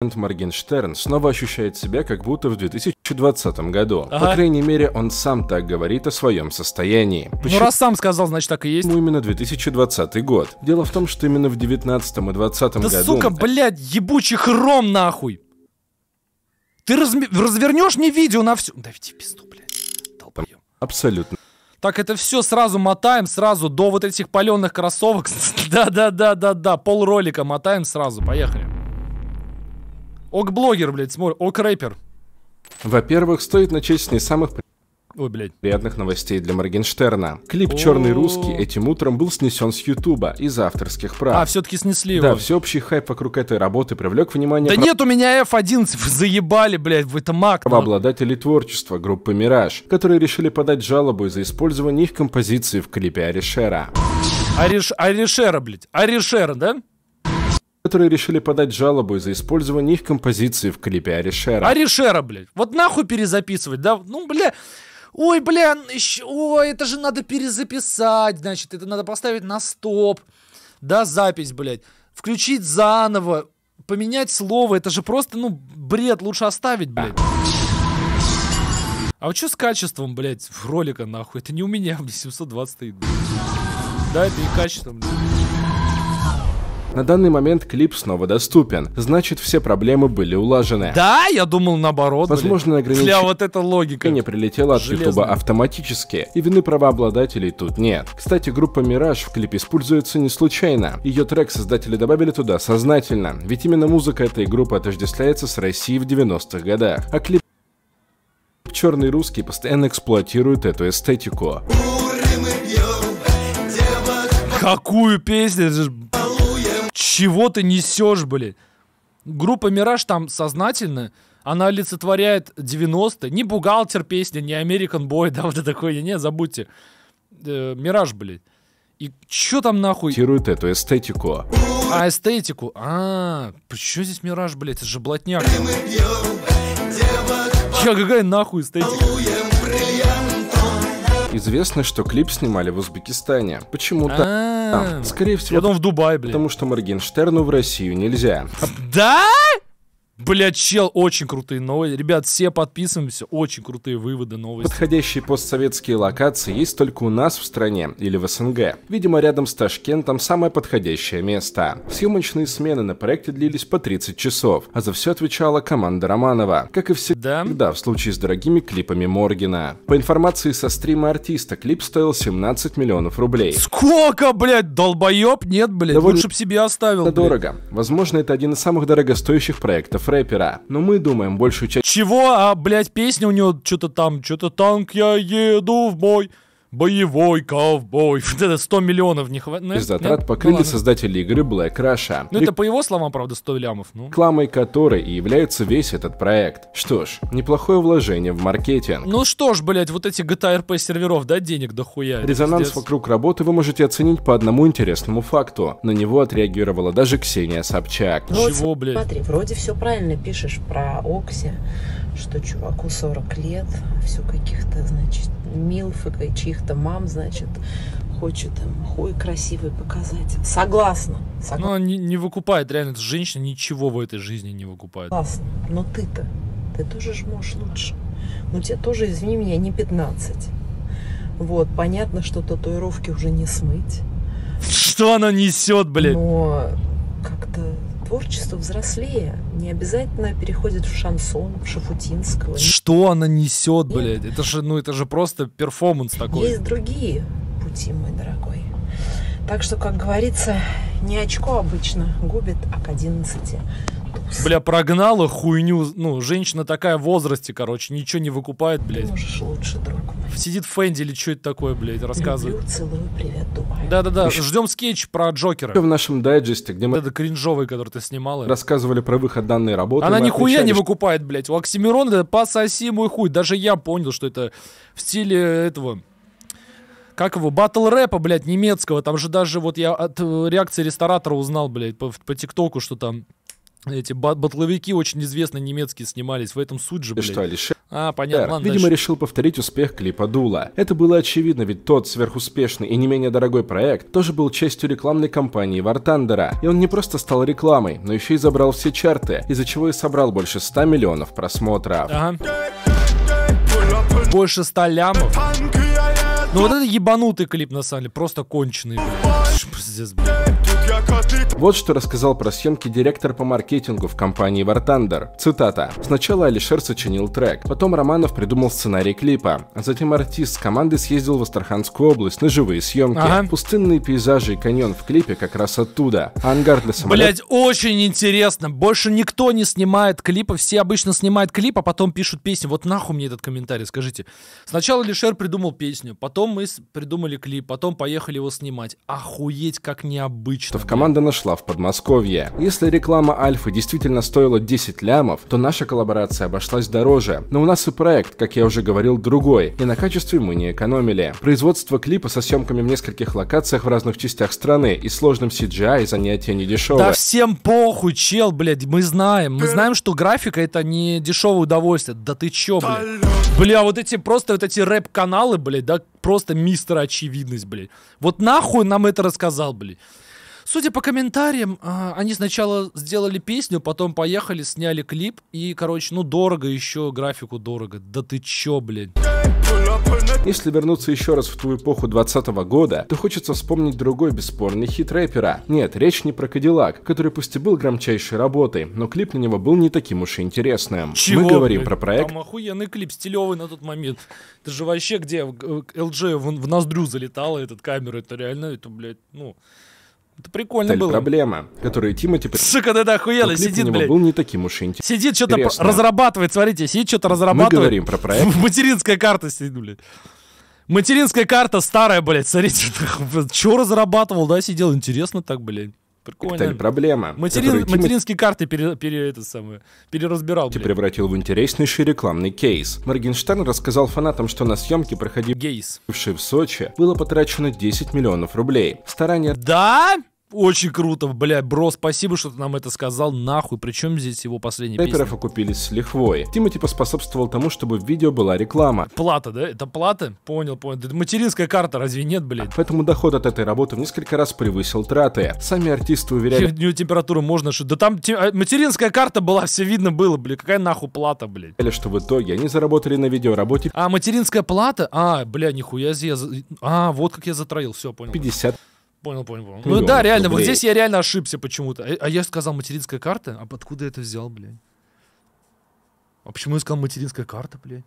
Энд Моргенштерн снова ощущает себя как будто в 2020 году. Ага. По крайней мере, он сам так говорит о своем состоянии. Ну, Почему... Ну раз сам сказал, значит так и есть. Ну именно 2020 год. Дело в том, что именно в 19 и 20 да году... Да сука, блядь, ебучий хром нахуй! Ты разм... развернешь мне видео на всю... Да ведь пизду, блядь, долбоем. Абсолютно. Так это все сразу мотаем, сразу до вот этих паленых кроссовок. Да-да-да-да-да, пол ролика мотаем сразу, поехали. Ок-блогер, блядь, смотри, ок-рэпер. Во-первых, стоит начать с не самых Ой, блядь. Приятных новостей для Моргенштерна. Клип «Черный русский» этим утром был снесен с Ютуба из авторских прав. А, все-таки снесли его. Да, всеобщий хайп вокруг этой работы привлек внимание... Да про... нет, у меня F11, вы типа, заебали, блядь, вы это маг. Обладатели творчества группы «Мираж», которые решили подать жалобу из-за использования их композиции в клипе Аришера. Ариш... Аришера, блядь. Аришера, да? которые решили подать жалобу из-за использования их композиции в клипе Аришера. Аришера, блядь. Вот нахуй перезаписывать, да? Ну, бля... Ой, бля, еще... ой, это же надо перезаписать, значит, это надо поставить на стоп, да, запись, блядь, включить заново, поменять слово, это же просто, ну, бред, лучше оставить, блядь. А вот что с качеством, блядь, в ролика, нахуй? Это не у меня, мне 720 стоит. Да, это и качеством, блядь. На данный момент клип снова доступен, значит все проблемы были улажены. Да, я думал наоборот. Возможно, ограничение... Для вот эта логика. не прилетело от Железно. автоматически, и вины правообладателей тут нет. Кстати, группа Мираж в клипе используется не случайно. Ее трек создатели добавили туда сознательно, ведь именно музыка этой группы отождествляется с Россией в 90-х годах. А клип черный русский постоянно эксплуатирует эту эстетику. Какую песню? Это же чего ты несешь, блин? Группа «Мираж» там сознательно, она олицетворяет 90-е. Не «Бухгалтер» песня, не «Американ Бой», да, вот это такое, не, забудьте. Э, «Мираж», блин. И чё там нахуй? Тирует эту эстетику. А, эстетику. А, чё здесь «Мираж», блядь, это же блатняк. Я какая нахуй эстетика? известно, что клип снимали в Узбекистане. Почему-то... А. Скорее всего... Я думал, в Дубае, блин. Потому что Моргенштерну в Россию нельзя. Да? Блядь, чел, очень крутые новости, Ребят, все подписываемся, очень крутые выводы, новости. Подходящие постсоветские локации есть только у нас в стране или в СНГ. Видимо, рядом с Ташкентом самое подходящее место. Съемочные смены на проекте длились по 30 часов, а за все отвечала команда Романова, как и всегда да? в случае с дорогими клипами Моргина. По информации со стрима артиста, клип стоил 17 миллионов рублей. Сколько, блять долбоеб? Нет, блять. Довольно... лучше бы себе оставил. Это дорого. Возможно, это один из самых дорогостоящих проектов рэпера. Но мы думаем большую часть... Чего? А, блядь, песня у него что-то там, что-то танк я еду в бой боевой ковбой. Вот это 100 миллионов не хватает. Без затрат нет? покрыли ну, создатели игры Black Russia. Ну это по его словам, правда, 100 лямов. Ну. Рекламой которой и является весь этот проект. Что ж, неплохое вложение в маркетинг. Ну что ж, блять, вот эти GTA RP серверов, да, денег дохуя. Резонанс пиздец. вокруг работы вы можете оценить по одному интересному факту. На него отреагировала даже Ксения Собчак. Ну, Чего, блядь? Смотри, вроде все правильно пишешь про Окси, что чуваку 40 лет, все каких-то, значит, милфок и чьих-то мам, значит, хочет им хуй красивый показать. Согласна. Согла... Но не, не выкупает, реально, эта женщина ничего в этой жизни не выкупает. Согласна. Но ты-то, ты тоже ж можешь лучше. Но ну, тебе тоже, извини меня, не 15. Вот, понятно, что татуировки уже не смыть. Что она несет, блядь? Но как-то творчество взрослее. Не обязательно переходит в шансон, в шафутинского. Что она несет, блядь? Это же, ну, это же просто перформанс такой. Есть другие пути, мой дорогой. Так что, как говорится, не очко обычно губит, а к одиннадцати. Бля, прогнала хуйню. Ну, женщина такая в возрасте, короче, ничего не выкупает, блядь. Можешь лучше, друг мой. Сидит Фэнди или что это такое, блядь, рассказывает. Люблю, целую, привет, Да-да-да, ждем скетч про Джокера. В нашем дайджесте, где мы... Это кринжовый, который ты снимала. Рассказывали про выход данной работы. Она нихуя не выкупает, блядь. У Оксимирона это пососи мой хуй. Даже я понял, что это в стиле этого как его, батл рэпа, блядь, немецкого, там же даже вот я от э, реакции ресторатора узнал, блядь, по, по ТикТоку, что там эти батловики очень известные немецкие снимались. В этом суть же, блядь. Что, лишь... А, понятно. Эр, ладно, видимо, дальше. решил повторить успех клипа Дула. Это было очевидно, ведь тот сверхуспешный и не менее дорогой проект тоже был частью рекламной кампании Вартандера, И он не просто стал рекламой, но еще и забрал все чарты, из-за чего и собрал больше 100 миллионов просмотров. Ага. Больше 100 лямов. Ну вот это ебанутый клип на самом деле, просто конченый. Блядь. Вот что рассказал про съемки директор по маркетингу в компании War Thunder. Цитата. Сначала Алишер сочинил трек, потом Романов придумал сценарий клипа, а затем артист с команды съездил в Астраханскую область на живые съемки. Ага. Пустынные пейзажи и каньон в клипе как раз оттуда. Ангар для самолета... Блять, очень интересно. Больше никто не снимает клипа. Все обычно снимают клип, а потом пишут песню. Вот нахуй мне этот комментарий, скажите. Сначала Алишер придумал песню, потом мы придумали клип, потом поехали его снимать. Аху охуеть как необычно. Команда нашла в Подмосковье. Если реклама Альфы действительно стоила 10 лямов, то наша коллаборация обошлась дороже. Но у нас и проект, как я уже говорил, другой, и на качестве мы не экономили. Производство клипа со съемками в нескольких локациях в разных частях страны и сложным CGI и занятия не дешевое. Да всем похуй, чел, блядь, мы знаем. Мы знаем, что графика это не дешевое удовольствие. Да ты чё, блядь? Бля, вот эти просто вот эти рэп-каналы, блядь, да, Просто мистер очевидность, блядь. Вот нахуй нам это рассказал, блядь. Судя по комментариям, а, они сначала сделали песню, потом поехали, сняли клип. И, короче, ну дорого еще, графику дорого. Да ты чё, блядь. Если вернуться еще раз в ту эпоху 20 года, то хочется вспомнить другой бесспорный хит рэпера. Нет, речь не про Кадиллак, который пусть и был громчайшей работой, но клип на него был не таким уж и интересным. Чего? Мы говорим про проект... Там охуенный клип, стилевый на тот момент. Это же вообще где? Э, ЛД в, в ноздрю залетало этот камера, это реально, это, блядь, ну... Это прикольно Цель было. проблема, которую Тимати... Сука, да это охуенно, сидит, блядь. был не таким уж интересным. Сидит, что-то разрабатывает, смотрите, сидит, что-то разрабатывает. Мы говорим про проект. Материнская карта сидит, блядь. Материнская карта старая, блядь, смотрите, что разрабатывал, да, сидел, интересно так, блядь. Прикольно. Это проблема. Материн, Тим... Материнские карты пере, пере, это самое, переразбирал. Ты блин. превратил в интереснейший рекламный кейс. Моргенштерн рассказал фанатам, что на съемке проходившие в Сочи было потрачено 10 миллионов рублей. Старание... Да? Очень круто, бля, бро, спасибо, что ты нам это сказал, нахуй, причем здесь его последний. Рэперов песня? Рэперов окупились с лихвой. Тимати типа, поспособствовал тому, чтобы в видео была реклама. Плата, да? Это плата? Понял, понял. Это материнская карта, разве нет, блядь? Поэтому доход от этой работы в несколько раз превысил траты. Сами артисты уверяли... У нее температуру можно... Да там те... А, материнская карта была, все видно было, блядь. Какая нахуй плата, блядь? Или что в итоге они заработали на видеоработе... А, материнская плата? А, бля, нихуя себе. Я... А, вот как я затроил, все, понял. 50 Понял, понял, понял. Ну да, реально, рублей. вот здесь я реально ошибся почему-то. А, а я сказал материнская карта, а откуда я это взял, блядь? А почему я сказал материнская карта, блядь?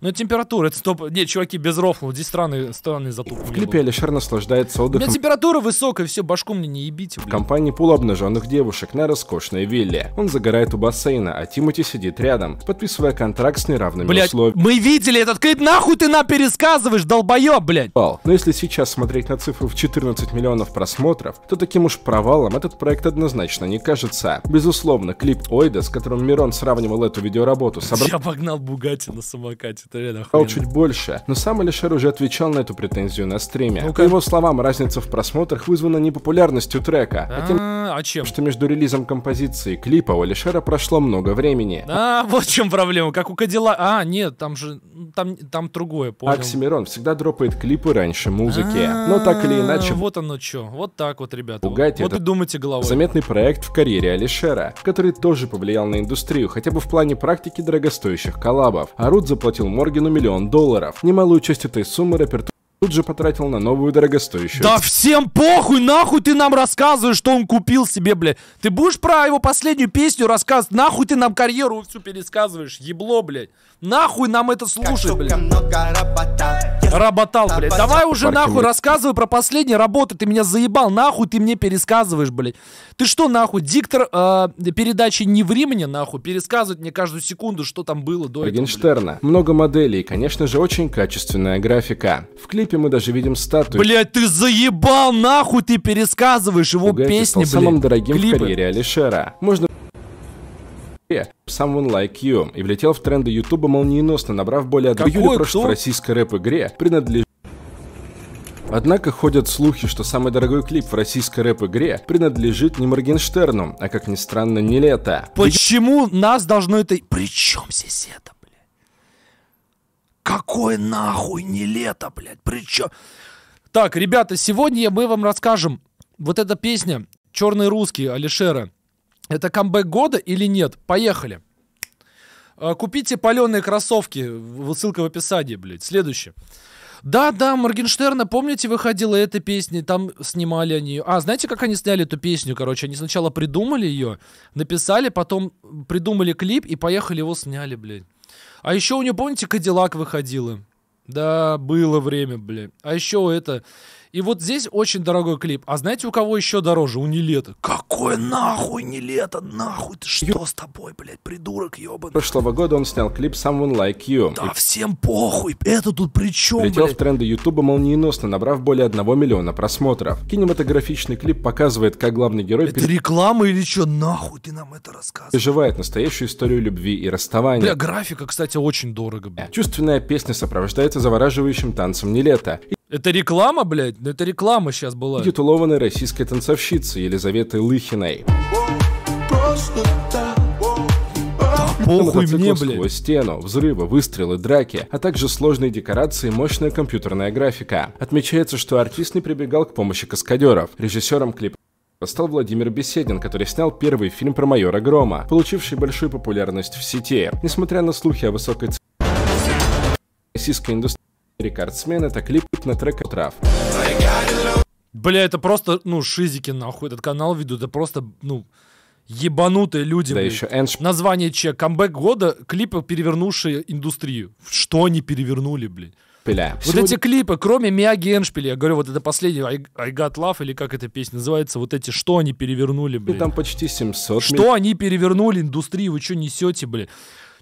Ну, температура, это стоп... не, чуваки, без рофлов, здесь странные, странные затупки. В клипе Алишер наслаждается отдыхом. У меня температура высокая, все, башку мне не ебите. Блин. В компании полуобнаженных девушек на роскошной вилле. Он загорает у бассейна, а Тимати сидит рядом, подписывая контракт с неравными блядь, условиями. мы видели этот клип, нахуй ты нам пересказываешь, долбоеб, блядь! Но если сейчас смотреть на цифру в 14 миллионов просмотров, то таким уж провалом этот проект однозначно не кажется. Безусловно, клип Ойда, с которым Мирон сравнивал эту видеоработу, собрал... Я погнал Бугати на самокат. Катя, это реально охуенно. чуть больше, но сам Алишер уже отвечал на эту претензию на стриме. Ну По его словам, разница в просмотрах вызвана непопулярностью трека. а Хотя а чем? Что между релизом композиции и клипа у Алишера прошло много времени. А, вот в чем проблема, как у Кадила. А, нет, там же, там, там другое, понял. Оксимирон всегда дропает клипы раньше музыки, а, но так или иначе... Вот оно что, вот так вот, ребята. Пугайте Вот и думайте головой. Заметный проект в карьере Алишера, который тоже повлиял на индустрию, хотя бы в плане практики дорогостоящих коллабов. Арут заплатил Моргену миллион долларов. Немалую часть этой суммы репертуар тут же потратил на новую дорогостоящую. Да всем похуй, нахуй ты нам рассказываешь, что он купил себе, бля. Ты будешь про его последнюю песню рассказывать? Нахуй ты нам карьеру всю пересказываешь, ебло, блядь. Нахуй нам это слушать, блядь. Работал, блядь. Давай уже Парки нахуй рассказывай про последние работы, ты меня заебал, нахуй ты мне пересказываешь, блядь. Ты что, нахуй, диктор э, передачи «Не в Риме, нахуй, пересказывать мне каждую секунду, что там было до Регенштерна. этого, блядь. Много моделей, конечно же, очень качественная графика. В клипе клипе мы даже видим статую. Блять, ты заебал нахуй, ты пересказываешь его Бугайки песни, стал блядь. самым дорогим клипы. в карьере Алишера. Можно Someone Like You и влетел в тренды Ютуба молниеносно, набрав более 1 миллиона прошлой российской рэп-игре, принадлежит Однако ходят слухи, что самый дорогой клип в российской рэп-игре принадлежит не Моргенштерну, а как ни странно, не лето. Почему нас должно это... При чем здесь это? Какое нахуй не лето, блядь? Причем... Так, ребята, сегодня мы вам расскажем. Вот эта песня «Черный русский» Алишера. Это камбэк года или нет? Поехали. Э, купите паленые кроссовки. Ссылка в описании, блядь. Следующее. Да, да, Моргенштерна, помните, выходила эта песня, там снимали они ее. А, знаете, как они сняли эту песню, короче? Они сначала придумали ее, написали, потом придумали клип и поехали его сняли, блядь. А еще у нее, помните, Кадиллак выходила? Да, было время, блин. А еще это... И вот здесь очень дорогой клип. А знаете, у кого еще дороже? У Нилета. Как такое нахуй, не лето, нахуй, ты что Ё... с тобой, блядь, придурок, ебаный. Прошлого года он снял клип Someone Like You. Да и... всем похуй, это тут при чем, Летел блядь? в тренды Ютуба молниеносно, набрав более 1 миллиона просмотров. Кинематографичный клип показывает, как главный герой... Это пер... реклама или что? Нахуй ты нам это рассказываешь? Переживает настоящую историю любви и расставания. Бля, графика, кстати, очень дорого, бля. Чувственная песня сопровождается завораживающим танцем не лето. Это реклама, блядь? Это реклама сейчас была. Титулованной российской танцовщицы Елизаветы Лыхиной. Просто Похуй мне, блядь. стену, взрывы, выстрелы, драки, а также сложные декорации и мощная компьютерная графика. Отмечается, что артист не прибегал к помощи каскадеров. Режиссером клипа стал Владимир Беседин, который снял первый фильм про майора Грома, получивший большую популярность в сети. Несмотря на слухи о высокой цене российской индустрии, Рекордсмен это клип на трек «Трав». Бля, это просто, ну, шизики нахуй, этот канал ведут, это просто, ну, ебанутые люди. Да еще Энш... Название че, камбэк года, клипы, перевернувшие индустрию. Что они перевернули, блин? Пиля. Вот Сегодня... эти клипы, кроме Мияги Эншпиля, я говорю, вот это последний I, I Got Love, или как эта песня называется, вот эти, что они перевернули, блин? Ну, там почти 700. Что милли... они перевернули индустрию, вы что несете, блин?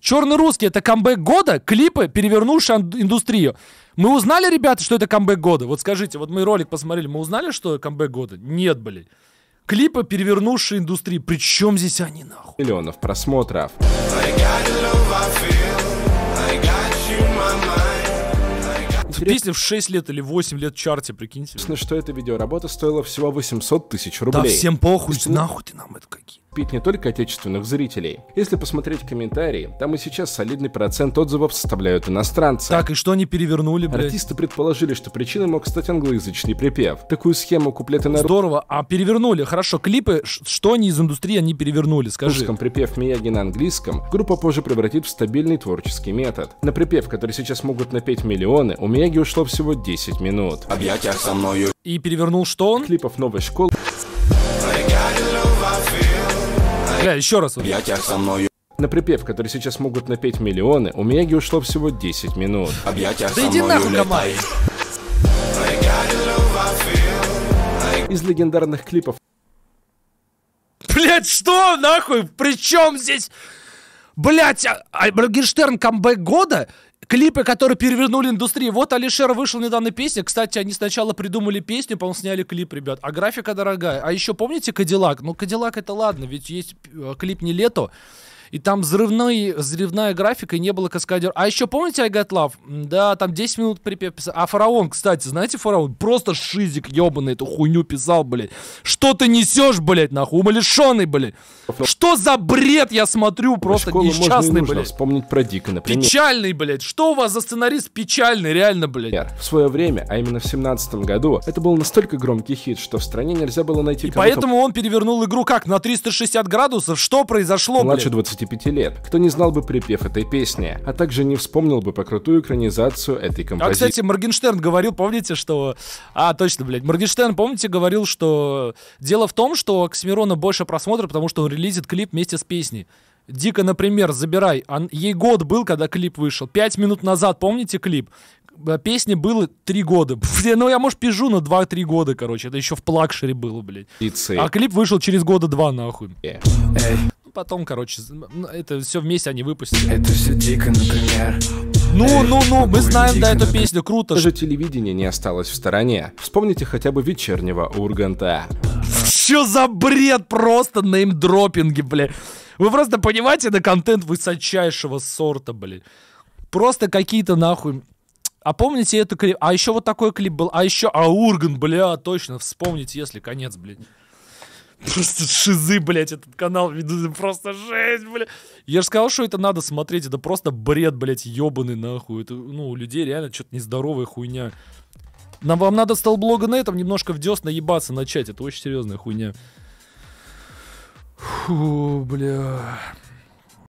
Черный русский это камбэк года, клипы, перевернувшие индустрию. Мы узнали, ребята, что это камбэк года? Вот скажите, вот мы ролик посмотрели, мы узнали, что камбэк года? Нет, блин. Клипы, перевернувшие индустрию. При чем здесь они нахуй? Миллионов просмотров. Песня в 6 лет или 8 лет в чарте, прикиньте. Что эта видеоработа стоила всего 800 тысяч рублей. Да всем похуй, ну, нахуй ты нам это какие подкупить не только отечественных зрителей. Если посмотреть комментарии, там и сейчас солидный процент отзывов составляют иностранцы. Так, и что они перевернули, блядь? Артисты предположили, что причиной мог стать англоязычный припев. Такую схему куплеты на... Здорово, а перевернули, хорошо, клипы, что они из индустрии, они перевернули, скажи. Русском припев Мияги на английском группа позже превратит в стабильный творческий метод. На припев, который сейчас могут напеть миллионы, у Мияги ушло всего 10 минут. Объятия со мною. И перевернул что он? Клипов новой школы. Бля, еще раз. Я тебя со мной. На припев, который сейчас могут напеть миллионы, у Мияги ушло всего 10 минут. Объятия да иди нахуй, Камай! Из легендарных клипов. Блять, что нахуй? При чем здесь? Блять, а, а Моргенштерн камбэк года? Клипы, которые перевернули индустрию. Вот Алишер вышел недавно песня. Кстати, они сначала придумали песню, по-моему, сняли клип, ребят. А графика дорогая. А еще помните Кадиллак? Ну, Кадиллак это ладно, ведь есть э, клип не лето и там взрывной, взрывная графика, и не было каскадер. А еще помните I Got Love? Да, там 10 минут припев писал. А Фараон, кстати, знаете Фараон? Просто шизик ебаный эту хуйню писал, блядь. Что ты несешь, блядь, нахуй? Умалишенный, блядь. Что за бред я смотрю? Просто Школу несчастный, блядь. вспомнить про Дика, например. Печальный, блядь. Что у вас за сценарист печальный, реально, блядь? в свое время, а именно в семнадцатом году, это был настолько громкий хит, что в стране нельзя было найти И поэтому он перевернул игру как? На 360 градусов? Что произошло, Младше блядь? 20 25 лет, кто не знал бы припев этой песни, а также не вспомнил бы про крутую экранизацию этой а, композиции. А, кстати, Моргенштерн говорил, помните, что... А, точно, блядь, Моргенштерн, помните, говорил, что... Дело в том, что Оксимирона больше просмотра, потому что он релизит клип вместе с песней. Дико, например, забирай. Он, ей год был, когда клип вышел. Пять минут назад, помните клип? Песни было три года. Ну, я, может, пижу на 2-3 года, короче. Это еще в плакшере было, блядь. А клип вышел через года два, нахуй. Yeah. Э. Эй. Потом, короче, это все вместе они выпустили. Это все дико, например. Ну, э, ну, ну, мы знаем, да, эту песню, круто. Даже телевидение не осталось в стороне. Вспомните хотя бы вечернего Урганта. Что за бред просто неймдропинги, блядь! Вы просто понимаете, это контент высочайшего сорта, блин. Просто какие-то нахуй... А помните эту клип? А еще вот такой клип был. А еще... А Урган, бля, точно, вспомните, если конец, блин. Просто шизы, блядь, этот канал ведут. Просто жесть, блядь. Я же сказал, что это надо смотреть. Это просто бред, блядь, ебаный нахуй. Это, ну, у людей реально что-то нездоровая хуйня. Нам, вам надо стал блога на этом немножко в десна ебаться начать. Это очень серьезная хуйня. Фу, бля.